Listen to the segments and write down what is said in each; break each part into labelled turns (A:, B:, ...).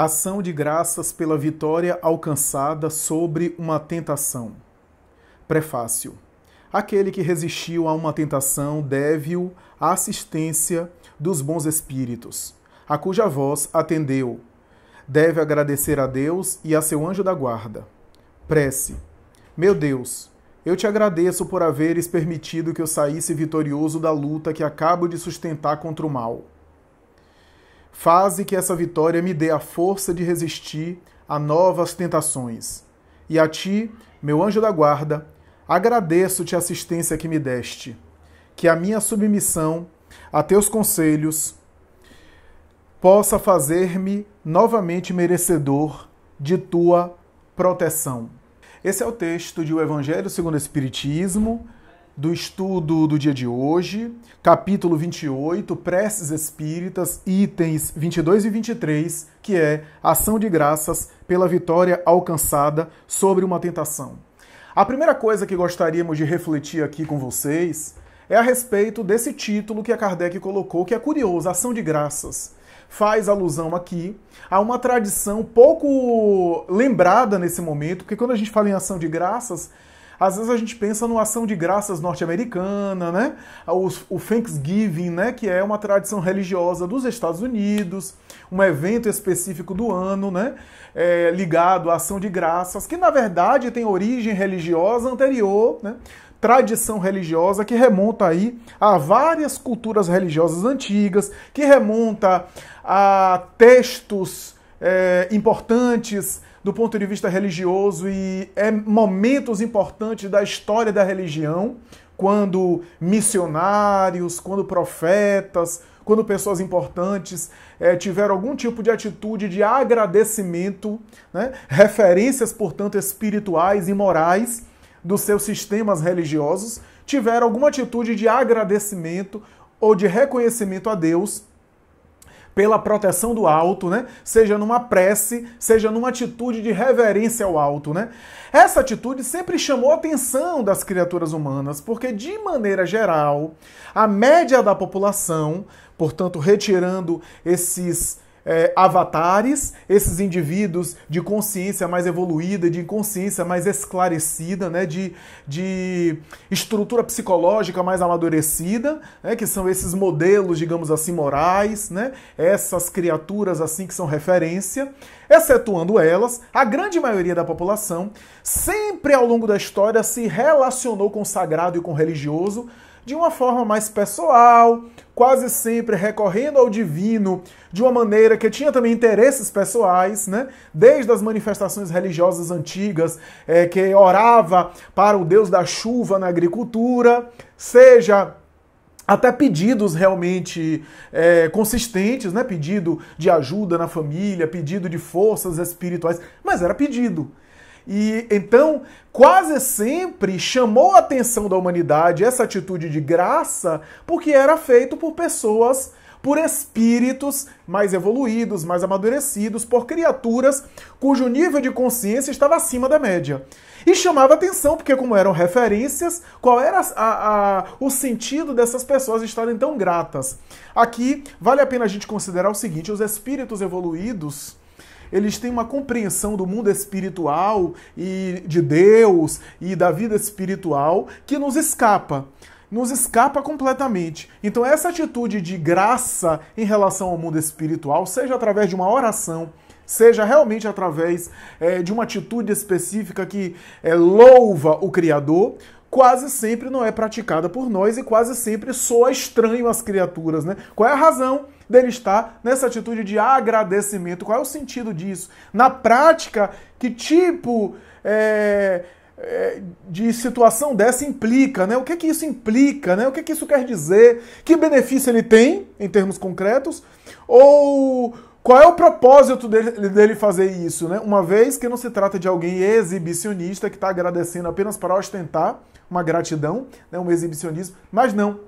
A: Ação de graças pela vitória alcançada sobre uma tentação. Prefácio. Aquele que resistiu a uma tentação deve-o à assistência dos bons espíritos, a cuja voz atendeu. Deve agradecer a Deus e a seu anjo da guarda. Prece. Meu Deus, eu te agradeço por haveres permitido que eu saísse vitorioso da luta que acabo de sustentar contra o mal Faze que essa vitória me dê a força de resistir a novas tentações. E a ti, meu anjo da guarda, agradeço-te a assistência que me deste. Que a minha submissão a teus conselhos possa fazer-me novamente merecedor de tua proteção. Esse é o texto de O Evangelho segundo o Espiritismo, do estudo do dia de hoje, capítulo 28, Preces Espíritas, itens 22 e 23, que é ação de graças pela vitória alcançada sobre uma tentação. A primeira coisa que gostaríamos de refletir aqui com vocês é a respeito desse título que a Kardec colocou, que é curioso, ação de graças. Faz alusão aqui a uma tradição pouco lembrada nesse momento, porque quando a gente fala em ação de graças, às vezes a gente pensa no ação de graças norte-americana, né? O Thanksgiving, né? Que é uma tradição religiosa dos Estados Unidos, um evento específico do ano, né? É, ligado à ação de graças, que na verdade tem origem religiosa anterior, né? tradição religiosa que remonta aí a várias culturas religiosas antigas, que remonta a textos é, importantes do ponto de vista religioso e é momentos importantes da história da religião, quando missionários, quando profetas, quando pessoas importantes é, tiveram algum tipo de atitude de agradecimento, né? referências, portanto, espirituais e morais dos seus sistemas religiosos, tiveram alguma atitude de agradecimento ou de reconhecimento a Deus pela proteção do alto, né? Seja numa prece, seja numa atitude de reverência ao alto, né? Essa atitude sempre chamou a atenção das criaturas humanas, porque de maneira geral, a média da população, portanto, retirando esses é, avatares, esses indivíduos de consciência mais evoluída, de consciência mais esclarecida, né, de, de estrutura psicológica mais amadurecida, né, que são esses modelos, digamos assim, morais, né, essas criaturas assim que são referência, excetuando elas, a grande maioria da população sempre ao longo da história se relacionou com o sagrado e com o religioso de uma forma mais pessoal, quase sempre recorrendo ao divino de uma maneira que tinha também interesses pessoais, né? desde as manifestações religiosas antigas, é, que orava para o deus da chuva na agricultura, seja até pedidos realmente é, consistentes, né? pedido de ajuda na família, pedido de forças espirituais, mas era pedido. E então, quase sempre chamou a atenção da humanidade essa atitude de graça, porque era feito por pessoas por espíritos mais evoluídos, mais amadurecidos, por criaturas cujo nível de consciência estava acima da média. E chamava atenção, porque, como eram referências, qual era a, a, o sentido dessas pessoas estarem tão gratas? Aqui vale a pena a gente considerar o seguinte: os espíritos evoluídos eles têm uma compreensão do mundo espiritual e de Deus e da vida espiritual que nos escapa nos escapa completamente. Então, essa atitude de graça em relação ao mundo espiritual, seja através de uma oração, seja realmente através é, de uma atitude específica que é, louva o Criador, quase sempre não é praticada por nós e quase sempre soa estranho às criaturas. Né? Qual é a razão? dele estar nessa atitude de agradecimento. Qual é o sentido disso? Na prática, que tipo é, é, de situação dessa implica, né? O que é que isso implica, né? O que é que isso quer dizer? Que benefício ele tem em termos concretos? Ou qual é o propósito dele, dele, fazer isso, né? Uma vez que não se trata de alguém exibicionista que está agradecendo apenas para ostentar uma gratidão, né? um exibicionismo, mas não.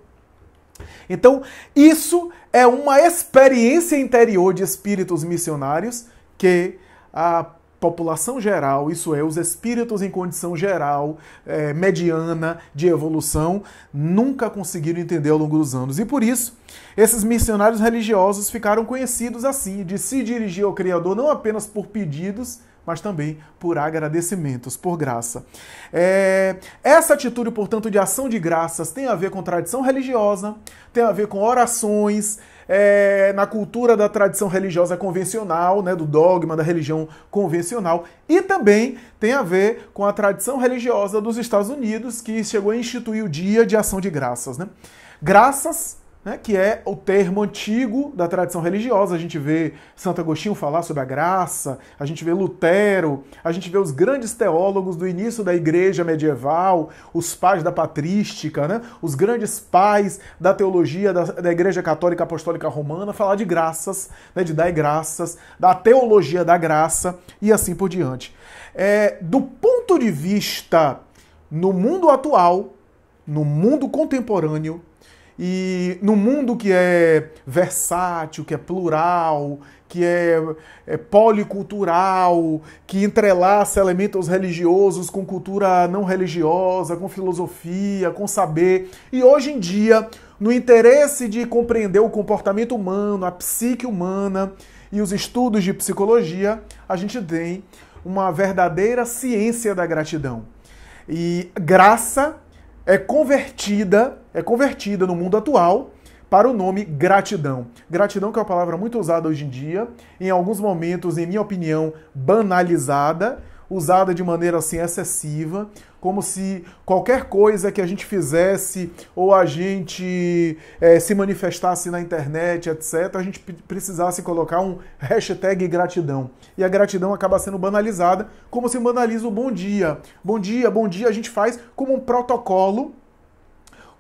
A: Então, isso é uma experiência interior de espíritos missionários que a população geral, isso é, os espíritos em condição geral, é, mediana, de evolução, nunca conseguiram entender ao longo dos anos. E por isso, esses missionários religiosos ficaram conhecidos assim, de se dirigir ao Criador não apenas por pedidos, mas também por agradecimentos, por graça. É, essa atitude, portanto, de ação de graças tem a ver com tradição religiosa, tem a ver com orações. É, na cultura da tradição religiosa convencional, né, do dogma da religião convencional, e também tem a ver com a tradição religiosa dos Estados Unidos, que chegou a instituir o Dia de Ação de Graças. Né? Graças né, que é o termo antigo da tradição religiosa. A gente vê Santo Agostinho falar sobre a graça, a gente vê Lutero, a gente vê os grandes teólogos do início da igreja medieval, os pais da patrística, né, os grandes pais da teologia da, da igreja católica apostólica romana, falar de graças, né, de dar graças, da teologia da graça e assim por diante. É, do ponto de vista no mundo atual, no mundo contemporâneo, e no mundo que é versátil, que é plural, que é, é, policultural, que entrelaça elementos religiosos com cultura não religiosa, com filosofia, com saber. E hoje em dia, no interesse de compreender o comportamento humano, a psique humana e os estudos de psicologia, a gente tem uma verdadeira ciência da gratidão. E graça é convertida é convertida no mundo atual para o nome gratidão. Gratidão que é uma palavra muito usada hoje em dia, em alguns momentos, em minha opinião, banalizada, usada de maneira assim excessiva, como se qualquer coisa que a gente fizesse ou a gente é, se manifestasse na internet, etc., a gente precisasse colocar um hashtag gratidão. E a gratidão acaba sendo banalizada, como se banaliza o bom dia. Bom dia, bom dia, a gente faz como um protocolo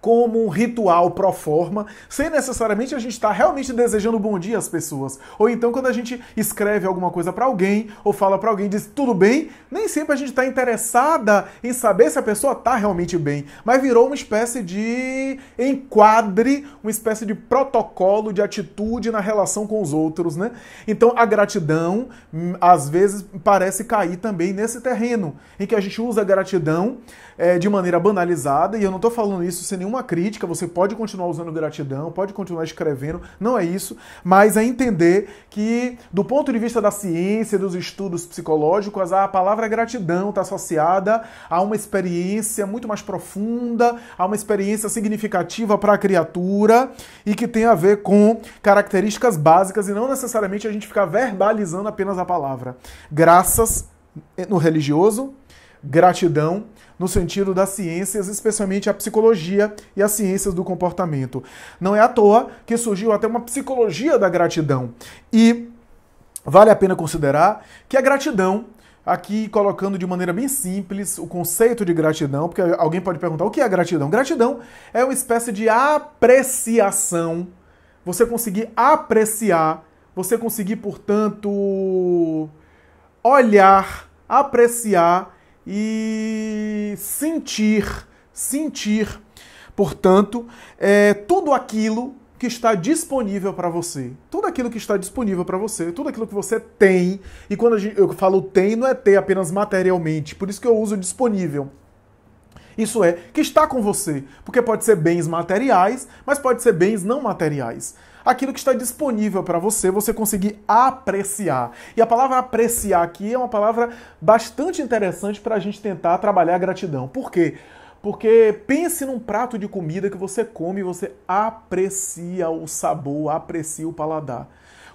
A: como um ritual pro forma, sem necessariamente a gente estar tá realmente desejando bom dia às pessoas. Ou então quando a gente escreve alguma coisa para alguém ou fala para alguém diz tudo bem, nem sempre a gente está interessada em saber se a pessoa tá realmente bem, mas virou uma espécie de enquadre, uma espécie de protocolo de atitude na relação com os outros, né? Então a gratidão hum, às vezes parece cair também nesse terreno em que a gente usa a gratidão é, de maneira banalizada e eu não estou falando isso sem nenhum nenhuma crítica, você pode continuar usando gratidão, pode continuar escrevendo, não é isso, mas é entender que, do ponto de vista da ciência, dos estudos psicológicos, a palavra gratidão está associada a uma experiência muito mais profunda, a uma experiência significativa para a criatura e que tem a ver com características básicas e não necessariamente a gente ficar verbalizando apenas a palavra. Graças eh, no religioso, gratidão no sentido das ciências, especialmente a psicologia e as ciências do comportamento. Não é à toa que surgiu até uma psicologia da gratidão. E vale a pena considerar que a gratidão aqui colocando de maneira bem simples o conceito de gratidão, porque alguém pode perguntar o que é gratidão? Gratidão é uma espécie de apreciação. Você conseguir apreciar, você conseguir, portanto, olhar, apreciar e sentir, sentir, portanto, é, tudo aquilo que está disponível para você. Tudo aquilo que está disponível para você, tudo aquilo que você tem. E quando gente, eu falo tem, não é ter apenas materialmente. Por isso que eu uso disponível. Isso é, que está com você. Porque pode ser bens materiais, mas pode ser bens não materiais aquilo que está disponível para você, você conseguir apreciar. E a palavra apreciar aqui é uma palavra bastante interessante para a gente tentar trabalhar a gratidão. Por quê? Porque pense num prato de comida que você come e você aprecia o sabor, aprecia o paladar.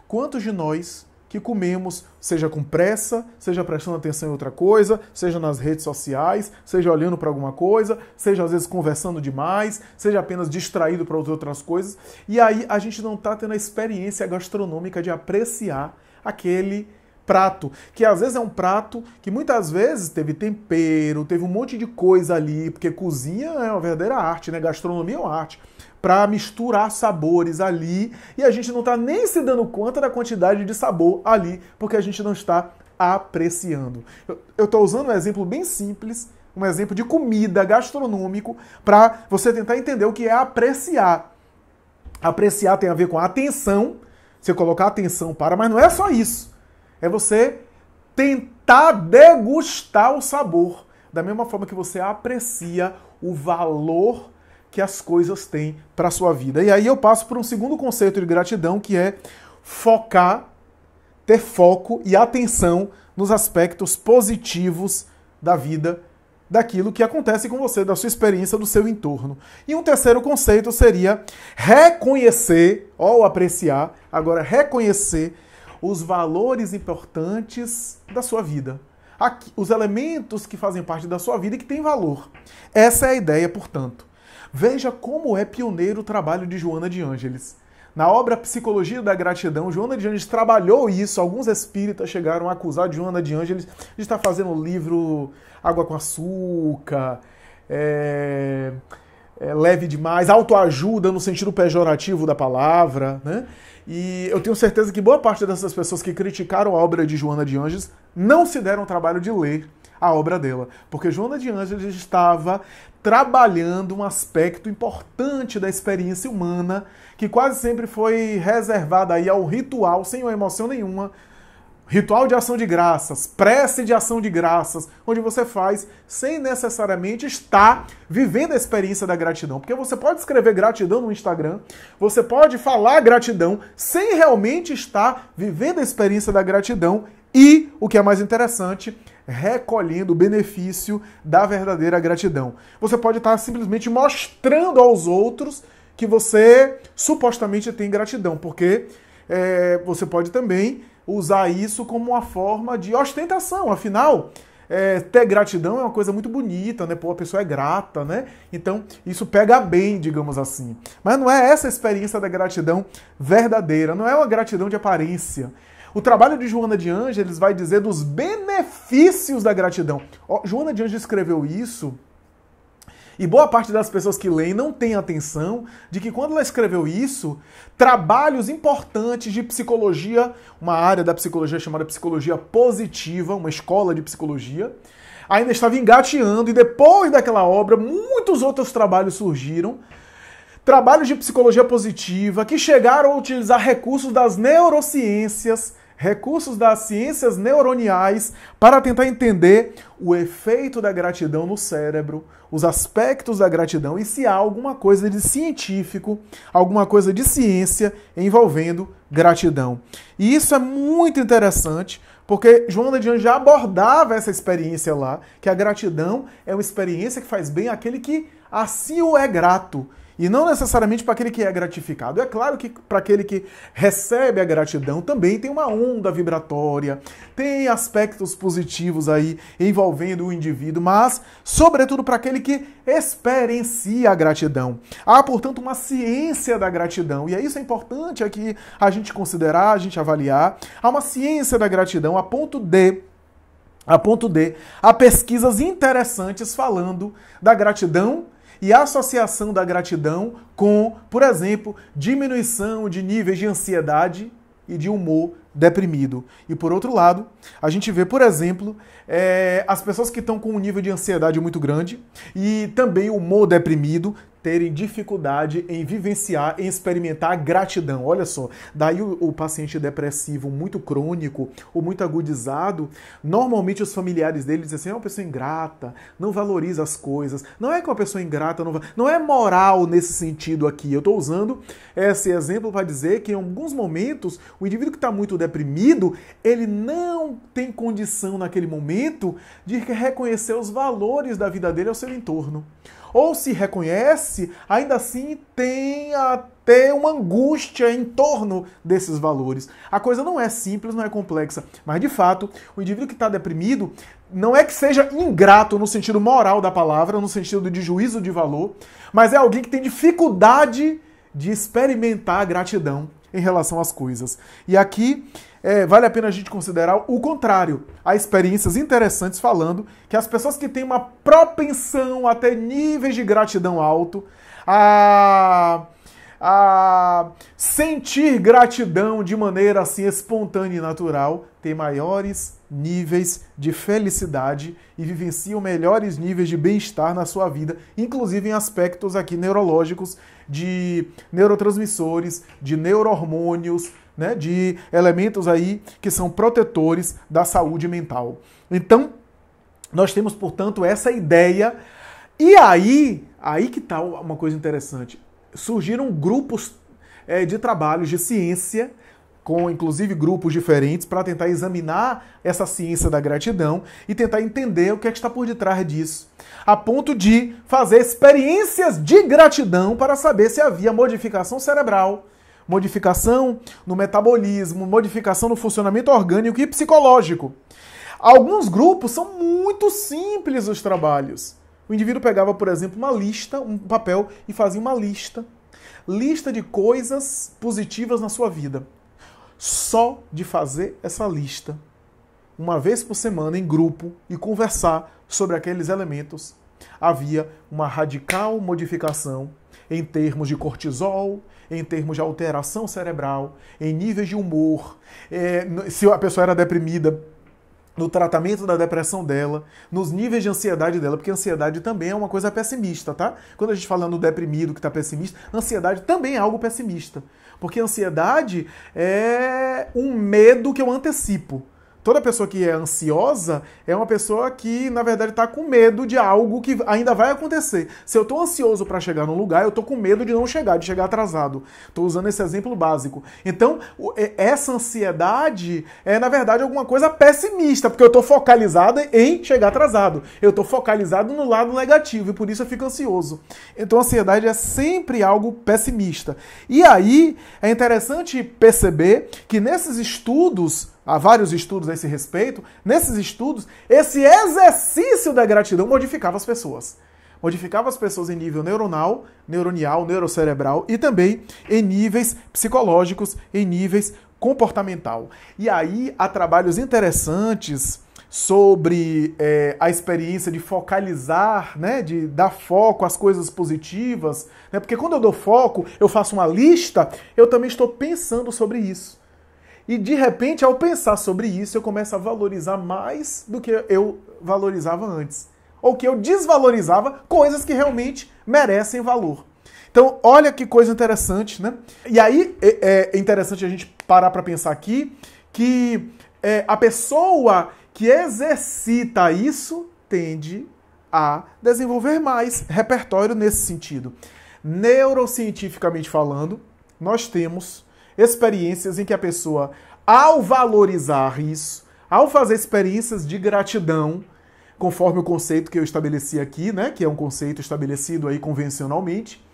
A: Quantos de nós que comemos, seja com pressa, seja prestando atenção em outra coisa, seja nas redes sociais, seja olhando para alguma coisa, seja às vezes conversando demais, seja apenas distraído para outras coisas. E aí a gente não está tendo a experiência gastronômica de apreciar aquele prato, que às vezes é um prato que muitas vezes teve tempero, teve um monte de coisa ali, porque cozinha é uma verdadeira arte, né? Gastronomia é uma arte para misturar sabores ali e a gente não está nem se dando conta da quantidade de sabor ali, porque a gente não está apreciando. Eu estou usando um exemplo bem simples, um exemplo de comida gastronômico, para você tentar entender o que é apreciar. Apreciar tem a ver com atenção, você colocar atenção para, mas não é só isso. É você tentar degustar o sabor, da mesma forma que você aprecia o valor que as coisas têm para a sua vida. E aí eu passo para um segundo conceito de gratidão, que é focar, ter foco e atenção nos aspectos positivos da vida, daquilo que acontece com você, da sua experiência, do seu entorno. E um terceiro conceito seria reconhecer ou apreciar, agora reconhecer os valores importantes da sua vida. Aqui, os elementos que fazem parte da sua vida e que têm valor. Essa é a ideia, portanto. Veja como é pioneiro o trabalho de Joana de Ângeles. Na obra Psicologia da Gratidão, Joana de Ângeles trabalhou isso. Alguns espíritas chegaram a acusar Joana de Ângeles de estar fazendo o livro Água com Açúcar, é, é leve demais, autoajuda no sentido pejorativo da palavra. Né? E eu tenho certeza que boa parte dessas pessoas que criticaram a obra de Joana de Ângeles não se deram o trabalho de ler a obra dela. Porque Joana de Ângeles estava trabalhando um aspecto importante da experiência humana que quase sempre foi reservada aí ao ritual, sem uma emoção nenhuma, Ritual de ação de graças, prece de ação de graças, onde você faz sem necessariamente estar vivendo a experiência da gratidão. Porque você pode escrever gratidão no Instagram, você pode falar gratidão sem realmente estar vivendo a experiência da gratidão. E, o que é mais interessante, recolhendo o benefício da verdadeira gratidão. Você pode estar simplesmente mostrando aos outros que você supostamente tem gratidão, porque é, você pode também usar isso como uma forma de ostentação. Afinal, é, ter gratidão é uma coisa muito bonita, né? Pô, a pessoa é grata, né? Então, isso pega bem, digamos assim. Mas não é essa a experiência da gratidão verdadeira, não é uma gratidão de aparência. O trabalho de Joana de Ângeles vai dizer dos benefícios da gratidão. Joana de Ângeles escreveu isso e boa parte das pessoas que leem não tem atenção de que quando ela escreveu isso, trabalhos importantes de psicologia, uma área da psicologia chamada psicologia positiva, uma escola de psicologia, ainda estava engateando e depois daquela obra muitos outros trabalhos surgiram. Trabalhos de psicologia positiva que chegaram a utilizar recursos das neurociências recursos das ciências neuroniais para tentar entender o efeito da gratidão no cérebro, os aspectos da gratidão e se há alguma coisa de científico, alguma coisa de ciência envolvendo gratidão. E isso é muito interessante. Porque João Ledian já abordava essa experiência lá, que a gratidão é uma experiência que faz bem àquele que assim o é grato. E não necessariamente para aquele que é gratificado. É claro que para aquele que recebe a gratidão também tem uma onda vibratória, tem aspectos positivos aí envolvendo o indivíduo, mas, sobretudo, para aquele que experiencia a gratidão. Há, portanto, uma ciência da gratidão. E é isso é importante aqui a gente considerar, a gente avaliar. Há uma ciência da gratidão a ponto de a ponto de há pesquisas interessantes falando da gratidão e a associação da gratidão com, por exemplo, diminuição de níveis de ansiedade e de humor deprimido. E por outro lado, a gente vê, por exemplo, é, as pessoas que estão com um nível de ansiedade muito grande e também humor deprimido terem dificuldade em vivenciar, em experimentar a gratidão. Olha só, daí o, o paciente depressivo muito crônico ou muito agudizado, normalmente os familiares dele dizem assim: é uma pessoa ingrata, não valoriza as coisas. Não é que uma pessoa ingrata não, não é moral nesse sentido aqui. Eu estou usando esse exemplo para dizer que em alguns momentos o indivíduo que está muito deprimido, ele não tem condição naquele momento de reconhecer os valores da vida dele ao seu entorno ou se reconhece, ainda assim tem até uma angústia em torno desses valores. A coisa não é simples, não é complexa, mas de fato, o indivíduo que está deprimido não é que seja ingrato no sentido moral da palavra, no sentido de juízo de valor, mas é alguém que tem dificuldade de experimentar a gratidão em relação às coisas. E aqui é, vale a pena a gente considerar o contrário. Há experiências interessantes falando que as pessoas que têm uma propensão até níveis de gratidão alto, a, a sentir gratidão de maneira assim espontânea e natural, têm maiores níveis de felicidade e vivenciam melhores níveis de bem-estar na sua vida, inclusive em aspectos aqui neurológicos de neurotransmissores, de neurohormônios, né, de elementos aí que são protetores da saúde mental. Então, nós temos, portanto, essa ideia. E aí, aí que está uma coisa interessante. Surgiram grupos é, de trabalhos de ciência com inclusive grupos diferentes para tentar examinar essa ciência da gratidão e tentar entender o que, é que está por detrás disso, a ponto de fazer experiências de gratidão para saber se havia modificação cerebral modificação no metabolismo, modificação no funcionamento orgânico e psicológico. Alguns grupos são muito simples os trabalhos. O indivíduo pegava, por exemplo, uma lista, um papel e fazia uma lista. Lista de coisas positivas na sua vida. Só de fazer essa lista, uma vez por semana, em grupo e conversar sobre aqueles elementos, havia uma radical modificação em termos de cortisol, em termos de alteração cerebral, em níveis de humor, é, se a pessoa era deprimida, no tratamento da depressão dela, nos níveis de ansiedade dela, porque ansiedade também é uma coisa pessimista, tá? Quando a gente fala no deprimido que está pessimista, ansiedade também é algo pessimista. Porque ansiedade é um medo que eu antecipo. Toda pessoa que é ansiosa é uma pessoa que, na verdade, está com medo de algo que ainda vai acontecer. Se eu estou ansioso para chegar num lugar, eu estou com medo de não chegar, de chegar atrasado. Estou usando esse exemplo básico. Então, essa ansiedade é, na verdade, alguma coisa pessimista, porque eu estou focalizado em chegar atrasado. Eu estou focalizado no lado negativo e por isso eu fico ansioso. Então, a ansiedade é sempre algo pessimista. E aí, é interessante perceber que nesses estudos, Há vários estudos a esse respeito. Nesses estudos, esse exercício da gratidão modificava as pessoas. Modificava as pessoas em nível neuronal, neuronial, neurocerebral e também em níveis psicológicos, em níveis comportamental. E aí há trabalhos interessantes sobre é, a experiência de focalizar, né, de dar foco às coisas positivas, né, porque quando eu dou foco, eu faço uma lista, eu também estou pensando sobre isso. E de repente, ao pensar sobre isso, eu começo a valorizar mais do que eu valorizava antes. Ou que eu desvalorizava coisas que realmente merecem valor. Então, olha que coisa interessante, né? E aí é, é interessante a gente parar para pensar aqui que é, a pessoa que exercita isso tende a desenvolver mais repertório nesse sentido. Neurocientificamente falando, nós temos experiências em que a pessoa, ao valorizar isso, ao fazer experiências de gratidão, conforme o conceito que eu estabeleci aqui, né, que é um conceito estabelecido aí convencionalmente,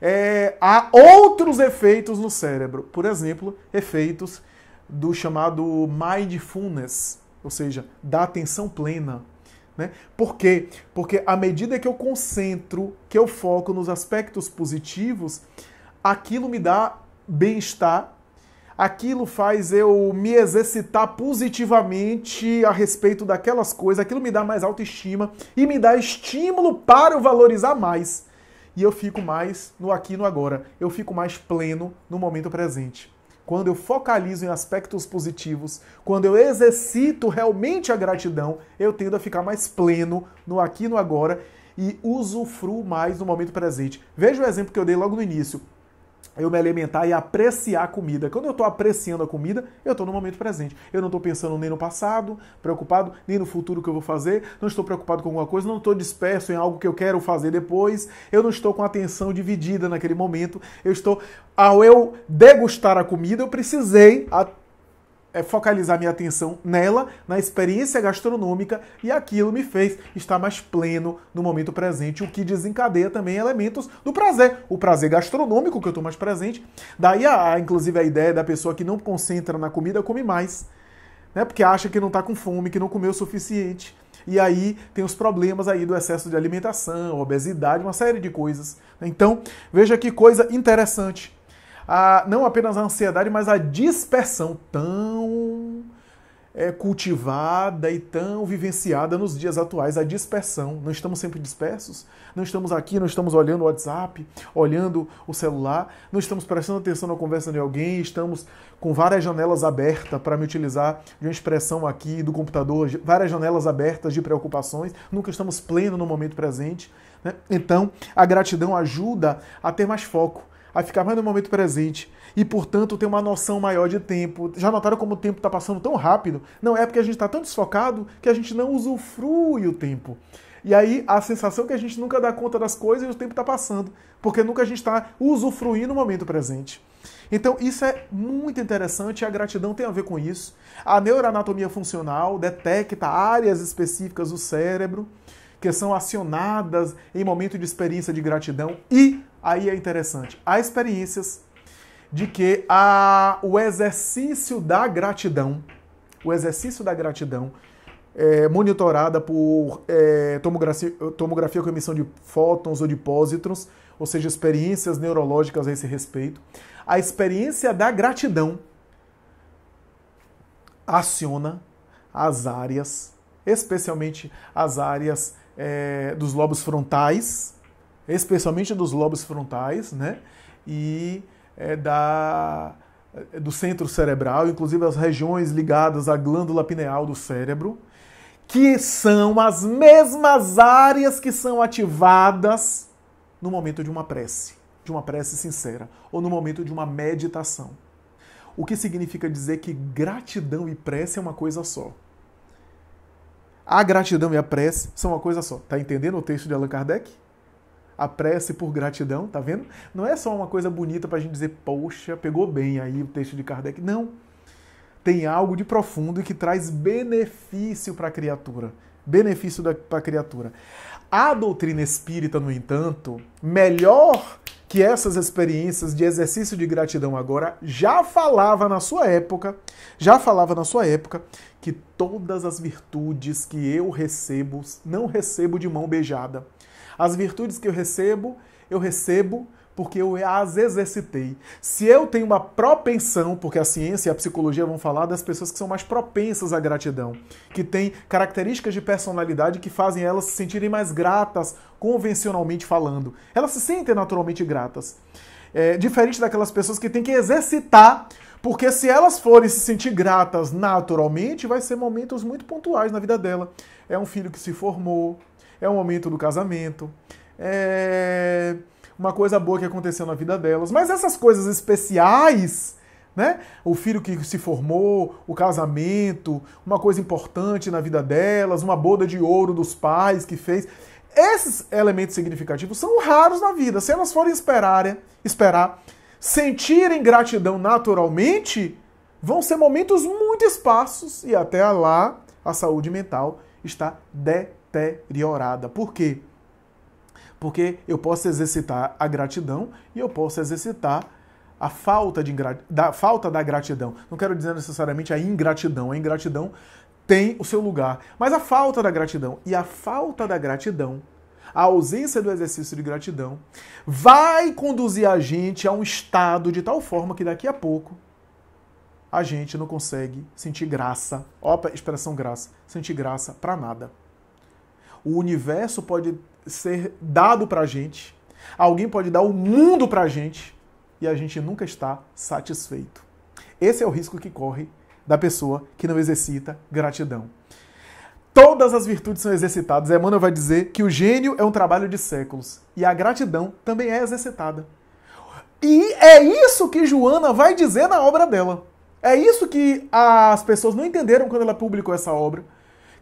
A: é, há outros efeitos no cérebro. Por exemplo, efeitos do chamado mindfulness, ou seja, da atenção plena. Né? Por quê? Porque à medida que eu concentro, que eu foco nos aspectos positivos, aquilo me dá bem-estar, aquilo faz eu me exercitar positivamente a respeito daquelas coisas, aquilo me dá mais autoestima e me dá estímulo para eu valorizar mais. E eu fico mais no aqui e no agora, eu fico mais pleno no momento presente. Quando eu focalizo em aspectos positivos, quando eu exercito realmente a gratidão, eu tendo a ficar mais pleno no aqui e no agora e usufruo mais no momento presente. Veja o exemplo que eu dei logo no início eu me alimentar e apreciar a comida. Quando eu estou apreciando a comida, eu estou no momento presente. Eu não estou pensando nem no passado, preocupado, nem no futuro que eu vou fazer, não estou preocupado com alguma coisa, não estou disperso em algo que eu quero fazer depois, eu não estou com a atenção dividida naquele momento, eu estou... Ao eu degustar a comida, eu precisei é, focalizar minha atenção nela, na experiência gastronômica, e aquilo me fez estar mais pleno no momento presente, o que desencadeia também elementos do prazer. O prazer gastronômico, que eu estou mais presente. Daí, a, a, inclusive, a ideia da pessoa que não concentra na comida, come mais. Né? Porque acha que não está com fome, que não comeu o suficiente. E aí tem os problemas aí do excesso de alimentação, obesidade, uma série de coisas. Então, veja que coisa interessante a, não apenas a ansiedade, mas a dispersão tão é, cultivada e tão vivenciada nos dias atuais, a dispersão. Não estamos sempre dispersos? Não estamos aqui, não estamos olhando o WhatsApp, olhando o celular, não estamos prestando atenção na conversa de alguém, estamos com várias janelas abertas, para me utilizar de uma expressão aqui do computador, várias janelas abertas de preocupações, nunca estamos pleno no momento presente. Né? Então, a gratidão ajuda a ter mais foco a ficar mais no momento presente e, portanto, ter uma noção maior de tempo. Já notaram como o tempo está passando tão rápido? Não é porque a gente está tão desfocado que a gente não usufrui o tempo. E aí a sensação é que a gente nunca dá conta das coisas e o tempo está passando, porque nunca a gente está usufruindo o momento presente. Então, isso é muito interessante, a gratidão tem a ver com isso. A neuroanatomia funcional detecta áreas específicas do cérebro que são acionadas em momento de experiência de gratidão e aí é interessante, há experiências de que a, o exercício da gratidão, o exercício da gratidão, é, monitorada por é, tomografia, tomografia com emissão de fótons ou de pósitrons, ou seja, experiências neurológicas a esse respeito. A experiência da gratidão aciona as áreas, especialmente as áreas é, dos lobos frontais, especialmente dos lobos frontais, né? E é, da, é, do centro cerebral, inclusive as regiões ligadas à glândula pineal do cérebro, que são as mesmas áreas que são ativadas no momento de uma prece, de uma prece sincera, ou no momento de uma meditação. O que significa dizer que gratidão e prece é uma coisa só. A gratidão e a prece são uma coisa só. Tá entendendo o texto de Allan Kardec? a prece por gratidão, tá vendo? Não é só uma coisa bonita para a gente dizer, poxa, pegou bem aí o texto de Kardec. Não. Tem algo de profundo e que traz benefício para a criatura. Benefício para a criatura. A doutrina espírita, no entanto, melhor que essas experiências de exercício de gratidão agora já falava na sua época, já falava na sua época que todas as virtudes que eu recebo não recebo de mão beijada. As virtudes que eu recebo, eu recebo porque eu as exercitei. Se eu tenho uma propensão, porque a ciência e a psicologia vão falar das pessoas que são mais propensas à gratidão, que têm características de personalidade que fazem elas se sentirem mais gratas, convencionalmente falando. Elas se sentem naturalmente gratas. É, diferente daquelas pessoas que têm que exercitar, porque se elas forem se sentir gratas naturalmente, vai ser momentos muito pontuais na vida dela. É um filho que se formou, é o momento do casamento, é uma coisa boa que aconteceu na vida delas. Mas essas coisas especiais, né? O filho que se formou, o casamento, uma coisa importante na vida delas, uma boda de ouro dos pais que fez. Esses elementos significativos são raros na vida. Se elas forem esperar, esperar sentirem gratidão naturalmente, vão ser momentos muito esparsos e até lá a saúde mental está deteriorada deteriorada. Por quê? Porque eu posso exercitar a gratidão e eu posso exercitar a falta, de, da, falta da gratidão. Não quero dizer necessariamente a ingratidão. A ingratidão tem o seu lugar, mas a falta da gratidão. E a falta da gratidão, a ausência do exercício de gratidão, vai conduzir a gente a um estado de tal forma que daqui a pouco a gente não consegue sentir graça, ó a expressão graça, sentir graça para nada o universo pode ser dado para a gente, alguém pode dar o mundo para a gente e a gente nunca está satisfeito. Esse é o risco que corre da pessoa que não exercita gratidão. Todas as virtudes são exercitadas. Emmanuel vai dizer que o gênio é um trabalho de séculos e a gratidão também é exercitada. E é isso que Joana vai dizer na obra dela. É isso que as pessoas não entenderam quando ela publicou essa obra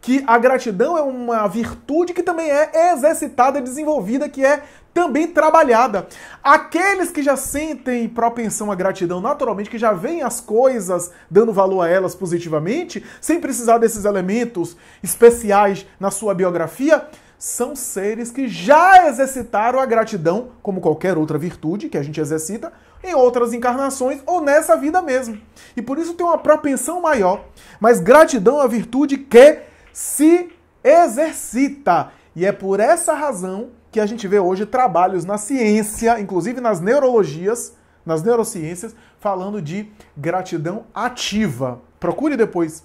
A: que a gratidão é uma virtude que também é exercitada, desenvolvida, que é também trabalhada. Aqueles que já sentem propensão à gratidão naturalmente, que já veem as coisas dando valor a elas positivamente, sem precisar desses elementos especiais na sua biografia, são seres que já exercitaram a gratidão, como qualquer outra virtude que a gente exercita, em outras encarnações ou nessa vida mesmo. E por isso tem uma propensão maior. Mas gratidão é a virtude que se exercita. E é por essa razão que a gente vê hoje trabalhos na ciência, inclusive nas neurologias, nas neurociências, falando de gratidão ativa. Procure depois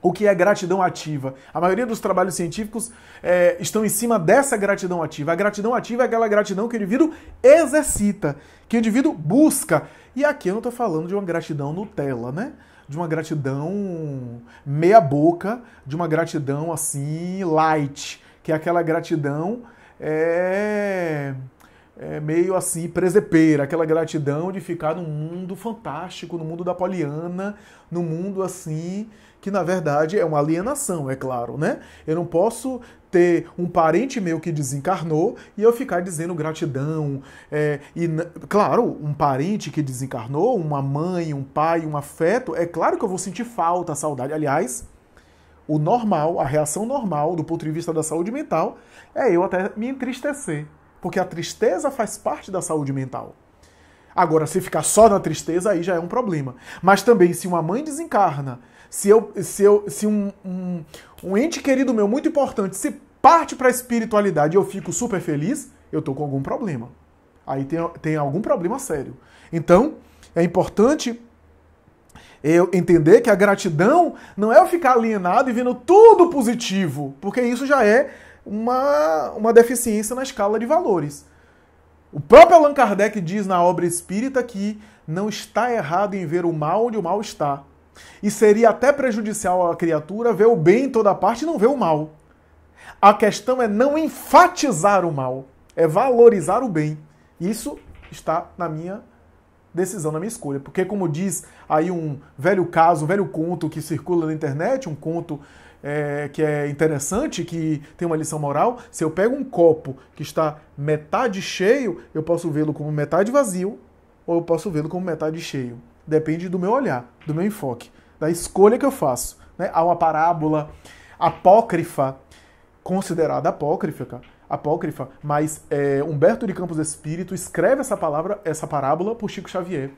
A: o que é gratidão ativa. A maioria dos trabalhos científicos é, estão em cima dessa gratidão ativa. A gratidão ativa é aquela gratidão que o indivíduo exercita, que o indivíduo busca. E aqui eu não estou falando de uma gratidão Nutella, né? de uma gratidão meia boca, de uma gratidão assim light, que é aquela gratidão é, é meio assim presepeira, aquela gratidão de ficar num mundo fantástico, no mundo da Poliana, no mundo assim que na verdade é uma alienação, é claro, né? Eu não posso ter um parente meu que desencarnou e eu ficar dizendo gratidão. É, e, claro, um parente que desencarnou, uma mãe, um pai, um afeto, é claro que eu vou sentir falta, saudade. Aliás, o normal, a reação normal do ponto de vista da saúde mental é eu até me entristecer, porque a tristeza faz parte da saúde mental. Agora, se ficar só na tristeza, aí já é um problema. Mas também, se uma mãe desencarna se eu, se eu, se um, um, um ente querido meu muito importante se parte para a espiritualidade e eu fico super feliz, eu tô com algum problema. Aí tem, tem algum problema sério. Então, é importante eu entender que a gratidão não é eu ficar alienado e vendo tudo positivo, porque isso já é uma, uma deficiência na escala de valores. O próprio Allan Kardec diz na obra espírita que não está errado em ver o mal onde o mal está, e seria até prejudicial à criatura ver o bem em toda parte e não ver o mal. A questão é não enfatizar o mal, é valorizar o bem. Isso está na minha decisão, na minha escolha. Porque, como diz aí um velho caso, um velho conto que circula na internet, um conto é, que é interessante, que tem uma lição moral, se eu pego um copo que está metade cheio, eu posso vê-lo como metade vazio ou eu posso vê-lo como metade cheio. Depende do meu olhar do meu enfoque, da escolha que eu faço. Né? Há uma parábola apócrifa, considerada apócrifa, apócrifa mas é, Humberto de Campos Espírito escreve essa palavra, essa parábola por Chico Xavier,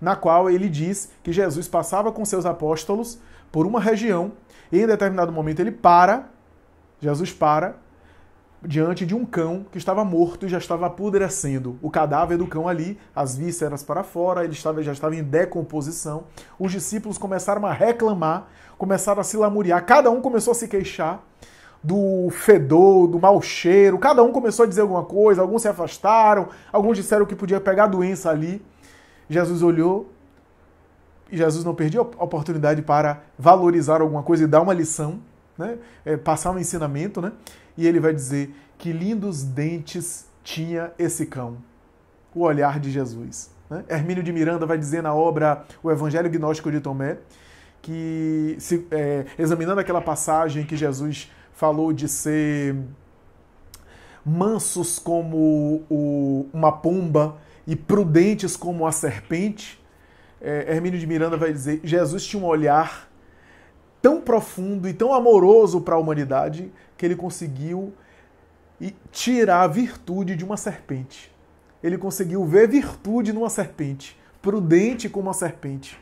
A: na qual ele diz que Jesus passava com seus apóstolos por uma região e em determinado momento ele para, Jesus para diante de um cão que estava morto e já estava apodrecendo. O cadáver do cão ali, as vísceras para fora, ele estava, já estava em decomposição. Os discípulos começaram a reclamar, começaram a se lamuriar, cada um começou a se queixar do fedor, do mau cheiro, cada um começou a dizer alguma coisa, alguns se afastaram, alguns disseram que podia pegar a doença ali. Jesus olhou e Jesus não perdia a oportunidade para valorizar alguma coisa e dar uma lição né? É, passar um ensinamento, né? E ele vai dizer que lindos dentes tinha esse cão, o olhar de Jesus. Né? Hermínio de Miranda vai dizer na obra O Evangelho Gnóstico de Tomé que, se, é, examinando aquela passagem que Jesus falou de ser mansos como o, uma pomba e prudentes como a serpente, é, Hermínio de Miranda vai dizer: Jesus tinha um olhar tão profundo e tão amoroso para a humanidade que ele conseguiu tirar a virtude de uma serpente. Ele conseguiu ver virtude numa serpente, prudente como uma serpente.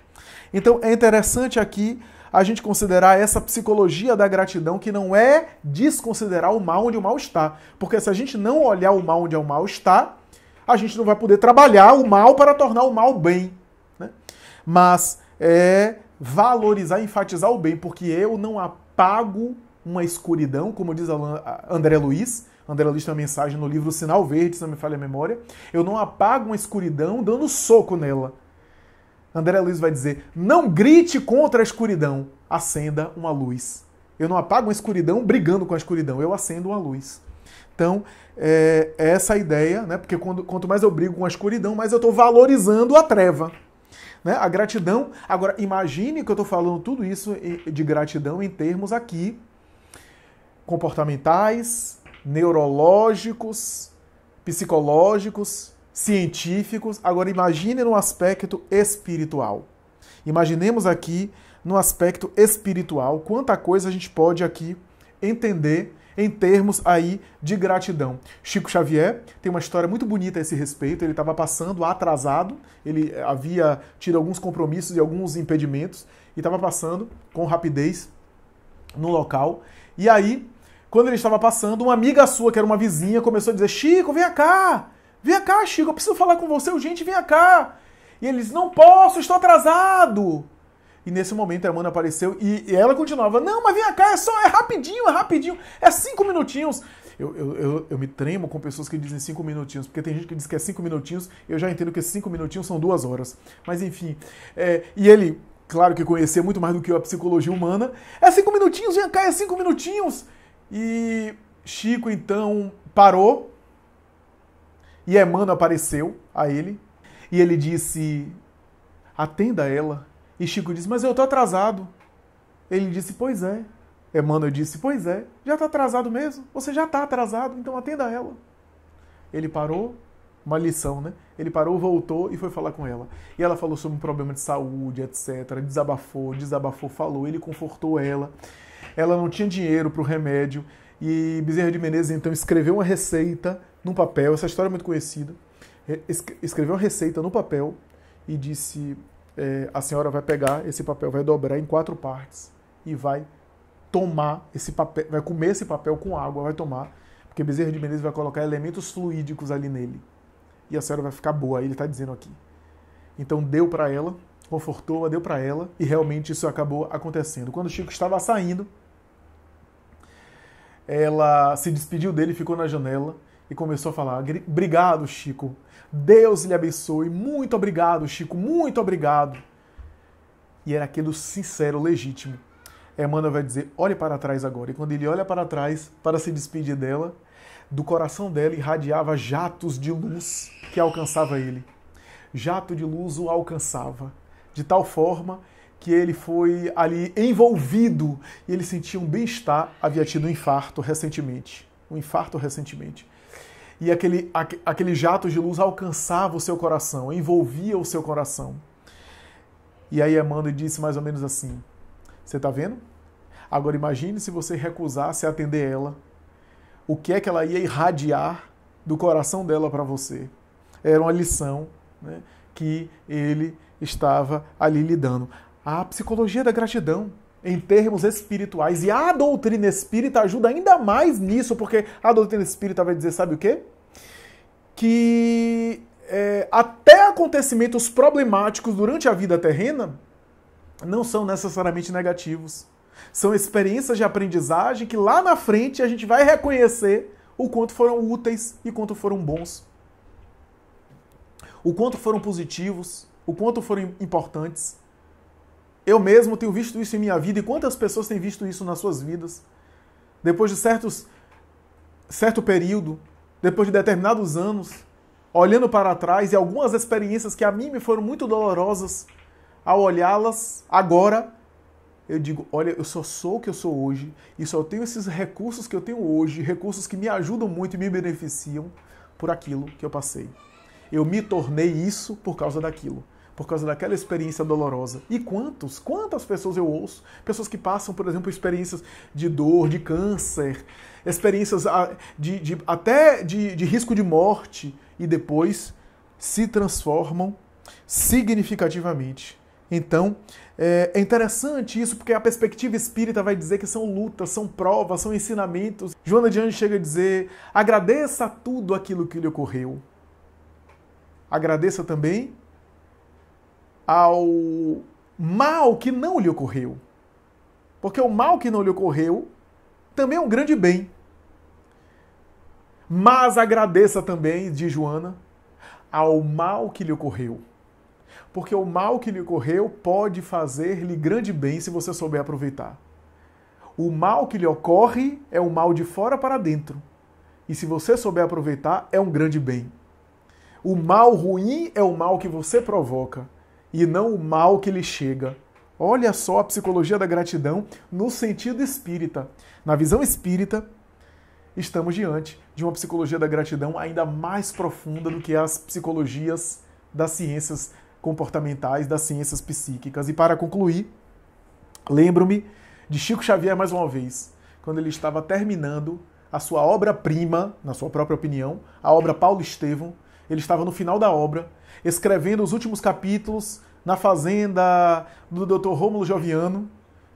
A: Então é interessante aqui a gente considerar essa psicologia da gratidão que não é desconsiderar o mal onde o mal está. Porque se a gente não olhar o mal onde o mal está, a gente não vai poder trabalhar o mal para tornar o mal bem. Né? Mas é valorizar, enfatizar o bem, porque eu não apago uma escuridão, como diz André Luiz. André Luiz tem uma mensagem no livro Sinal Verde, se não me falha a memória. Eu não apago uma escuridão dando soco nela. André Luiz vai dizer: não grite contra a escuridão, acenda uma luz. Eu não apago uma escuridão brigando com a escuridão, eu acendo uma luz. Então, é, é essa a ideia, né? Porque quando, quanto mais eu brigo com a escuridão, mais eu estou valorizando a treva. Né? A gratidão. Agora, imagine que eu estou falando tudo isso de gratidão em termos aqui comportamentais, neurológicos, psicológicos, científicos. Agora, imagine no aspecto espiritual. Imaginemos aqui no aspecto espiritual quanta coisa a gente pode aqui entender em termos aí de gratidão. Chico Xavier tem uma história muito bonita a esse respeito. Ele estava passando atrasado, ele eh, havia tido alguns compromissos e alguns impedimentos e estava passando com rapidez no local. E aí, quando ele estava passando, uma amiga sua, que era uma vizinha, começou a dizer: Chico, vem cá! Vem cá, Chico, eu preciso falar com você urgente, vem cá! E ele disse: Não posso, estou atrasado! E nesse momento a mano apareceu e, e, ela continuava: Não, mas vem cá, é só, é rapidinho, é rapidinho, é cinco minutinhos. Eu, eu, eu, eu me tremo com pessoas que dizem cinco minutinhos, porque tem gente que diz que é cinco minutinhos, eu já entendo que cinco minutinhos são duas horas. Mas enfim. É, e ele, claro que conhecia muito mais do que eu a psicologia humana. É cinco minutinhos, vem cá, é cinco minutinhos. E Chico então parou e Emmanuel apareceu a ele e ele disse: Atenda ela e Chico disse: Mas eu estou atrasado. Ele disse: Pois é. Emmanuel disse: Pois é, já está atrasado mesmo? Você já está atrasado, então atenda ela. Ele parou, uma lição, né? Ele parou, voltou e foi falar com ela. E ela falou sobre um problema de saúde, etc. Desabafou, desabafou, falou. Ele confortou ela. Ela não tinha dinheiro para o remédio. E Bezerra de Menezes então escreveu uma receita num papel. Essa história é muito conhecida. Escreveu uma receita no papel e disse: é, a senhora vai pegar esse papel, vai dobrar em quatro partes e vai tomar esse papel, vai comer esse papel com água, vai tomar, porque Bezerra de Menezes vai colocar elementos fluídicos ali nele. E a senhora vai ficar boa, ele está dizendo aqui. Então deu para ela, confortou-a, deu para ela, e realmente isso acabou acontecendo. Quando Chico estava saindo, ela se despediu dele, ficou na janela, e começou a falar: Obrigado, Chico. Deus lhe abençoe. Muito obrigado, Chico. Muito obrigado. E era aquilo sincero, legítimo. Emmanuel vai dizer: Olhe para trás agora. E quando ele olha para trás para se despedir dela, do coração dela irradiava jatos de luz que alcançava ele. Jato de luz o alcançava, de tal forma que ele foi ali envolvido e ele sentia um bem-estar. Havia tido um infarto recentemente. Um infarto recentemente e aquele, aquele jato de luz alcançava o seu coração, envolvia o seu coração. E aí Amanda disse mais ou menos assim: Você está vendo? Agora imagine se você recusasse atender ela. O que é que ela ia irradiar do coração dela para você? Era uma lição né, que ele estava ali lhe dando. A psicologia da gratidão em termos espirituais. E a doutrina espírita ajuda ainda mais nisso, porque a doutrina espírita vai dizer, sabe o quê? Que é, até acontecimentos problemáticos durante a vida terrena não são necessariamente negativos. São experiências de aprendizagem que lá na frente a gente vai reconhecer o quanto foram úteis e quanto foram bons. O quanto foram positivos, o quanto foram importantes. Eu mesmo tenho visto isso em minha vida e quantas pessoas têm visto isso nas suas vidas? Depois de certos, certo período, depois de determinados anos, olhando para trás e algumas experiências que a mim me foram muito dolorosas, ao olhá-las agora, eu digo: olha, eu só sou o que eu sou hoje e só tenho esses recursos que eu tenho hoje, recursos que me ajudam muito e me beneficiam por aquilo que eu passei. Eu me tornei isso por causa daquilo por causa daquela experiência dolorosa. E quantos, quantas pessoas eu ouço, pessoas que passam, por exemplo, experiências de dor, de câncer, experiências ah, de, de até de, de risco de morte e depois se transformam significativamente. Então, é, é interessante isso porque a perspectiva espírita vai dizer que são lutas, são provas, são ensinamentos. Joana de Anjos chega a dizer: agradeça tudo aquilo que lhe ocorreu. Agradeça também ao mal que não lhe ocorreu. Porque o mal que não lhe ocorreu também é um grande bem. Mas agradeça também, diz Joana, ao mal que lhe ocorreu. Porque o mal que lhe ocorreu pode fazer-lhe grande bem se você souber aproveitar. O mal que lhe ocorre é o mal de fora para dentro. E se você souber aproveitar, é um grande bem. O mal ruim é o mal que você provoca e não o mal que lhe chega. Olha só a psicologia da gratidão no sentido espírita. Na visão espírita, estamos diante de uma psicologia da gratidão ainda mais profunda do que as psicologias das ciências comportamentais, das ciências psíquicas. E para concluir, lembro-me de Chico Xavier mais uma vez, quando ele estava terminando a sua obra-prima, na sua própria opinião, a obra Paulo Estevão, ele estava no final da obra escrevendo os últimos capítulos na fazenda do Dr. Rômulo Joviano,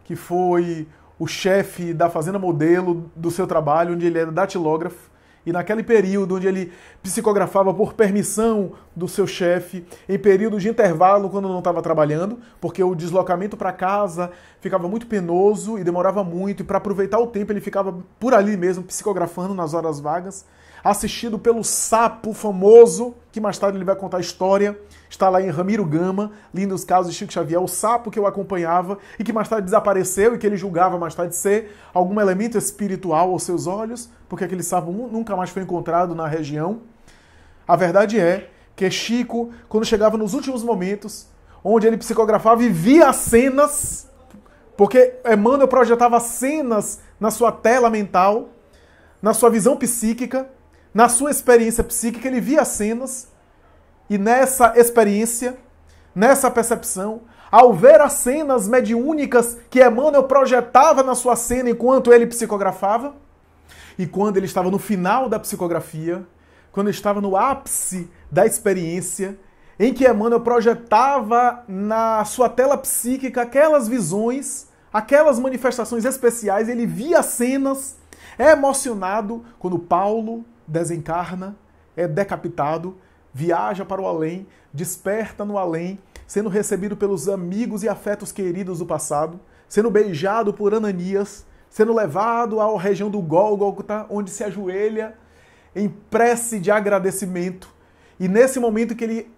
A: que foi o chefe da fazenda modelo do seu trabalho, onde ele era datilógrafo. E naquele período onde ele psicografava por permissão do seu chefe, em períodos de intervalo quando não estava trabalhando, porque o deslocamento para casa ficava muito penoso e demorava muito, e para aproveitar o tempo ele ficava por ali mesmo psicografando nas horas vagas assistido pelo sapo famoso, que mais tarde ele vai contar a história, está lá em Ramiro Gama, lindo os casos de Chico Xavier, o sapo que eu acompanhava e que mais tarde desapareceu e que ele julgava mais tarde ser algum elemento espiritual aos seus olhos, porque aquele sapo nunca mais foi encontrado na região. A verdade é que Chico, quando chegava nos últimos momentos, onde ele psicografava e via cenas, porque Emmanuel projetava cenas na sua tela mental, na sua visão psíquica, na sua experiência psíquica, ele via cenas e nessa experiência, nessa percepção, ao ver as cenas mediúnicas que Emmanuel projetava na sua cena enquanto ele psicografava, e quando ele estava no final da psicografia, quando estava no ápice da experiência, em que Emmanuel projetava na sua tela psíquica aquelas visões, aquelas manifestações especiais, ele via cenas, é emocionado quando Paulo, desencarna, é decapitado, viaja para o além, desperta no além, sendo recebido pelos amigos e afetos queridos do passado, sendo beijado por Ananias, sendo levado à região do Gólgota, onde se ajoelha em prece de agradecimento. E nesse momento que ele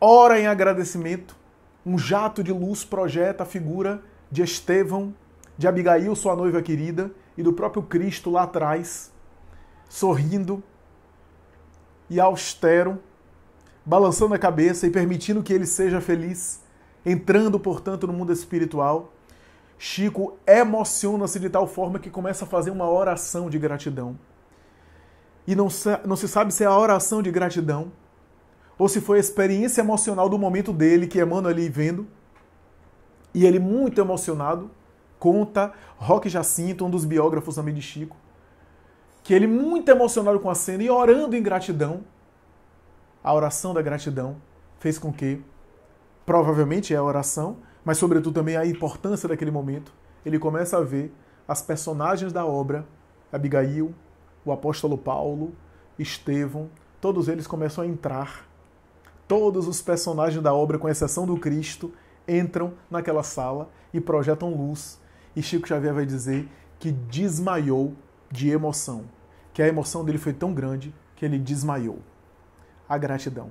A: ora em agradecimento, um jato de luz projeta a figura de Estevão, de Abigail, sua noiva querida, e do próprio Cristo lá atrás, sorrindo e austero, balançando a cabeça e permitindo que ele seja feliz, entrando, portanto, no mundo espiritual, Chico emociona-se de tal forma que começa a fazer uma oração de gratidão. E não, não se sabe se é a oração de gratidão ou se foi a experiência emocional do momento dele que Emmanuel ali vendo. E ele, muito emocionado, conta Roque Jacinto, um dos biógrafos amigos de Chico, que ele muito emocionado com a cena e orando em gratidão, a oração da gratidão fez com que, provavelmente é a oração, mas sobretudo também a importância daquele momento, ele começa a ver as personagens da obra, Abigail, o apóstolo Paulo, Estevão, todos eles começam a entrar, todos os personagens da obra, com exceção do Cristo, entram naquela sala e projetam luz. E Chico Xavier vai dizer que desmaiou de emoção, que a emoção dele foi tão grande que ele desmaiou. A gratidão.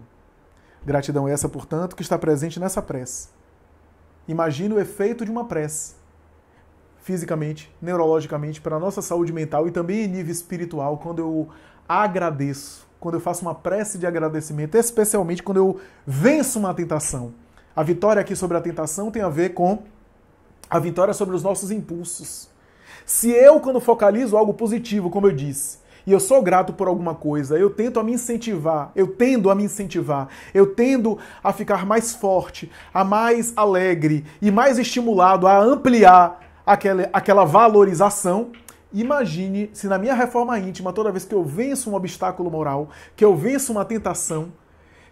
A: Gratidão essa, portanto, que está presente nessa prece. Imagine o efeito de uma prece, fisicamente, neurologicamente, para a nossa saúde mental e também em nível espiritual, quando eu agradeço, quando eu faço uma prece de agradecimento, especialmente quando eu venço uma tentação. A vitória aqui sobre a tentação tem a ver com a vitória sobre os nossos impulsos. Se eu, quando focalizo algo positivo, como eu disse, e eu sou grato por alguma coisa, eu tento a me incentivar, eu tendo a me incentivar, eu tendo a ficar mais forte, a mais alegre e mais estimulado a ampliar aquela, aquela valorização. Imagine se na minha reforma íntima, toda vez que eu venço um obstáculo moral, que eu venço uma tentação,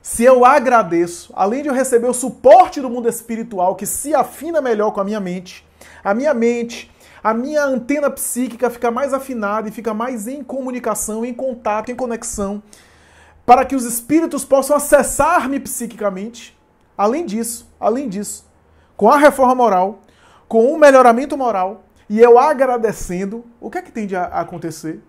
A: se eu agradeço, além de eu receber o suporte do mundo espiritual que se afina melhor com a minha mente, a minha mente a minha antena psíquica fica mais afinada e fica mais em comunicação, em contato, em conexão, para que os espíritos possam acessar-me psiquicamente. Além disso, além disso, com a reforma moral, com o melhoramento moral e eu agradecendo, o que é que tende a acontecer?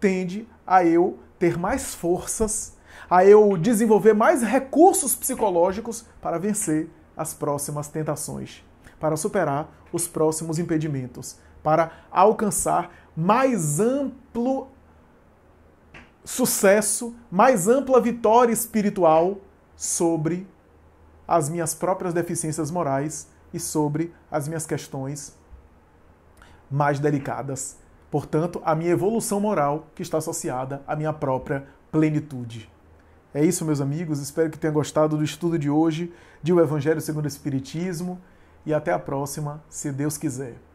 A: Tende a eu ter mais forças, a eu desenvolver mais recursos psicológicos para vencer as próximas tentações, para superar os próximos impedimentos, para alcançar mais amplo sucesso, mais ampla vitória espiritual sobre as minhas próprias deficiências morais e sobre as minhas questões mais delicadas. Portanto, a minha evolução moral que está associada à minha própria plenitude. É isso, meus amigos. Espero que tenham gostado do estudo de hoje de O Evangelho segundo o Espiritismo e até a próxima, se Deus quiser.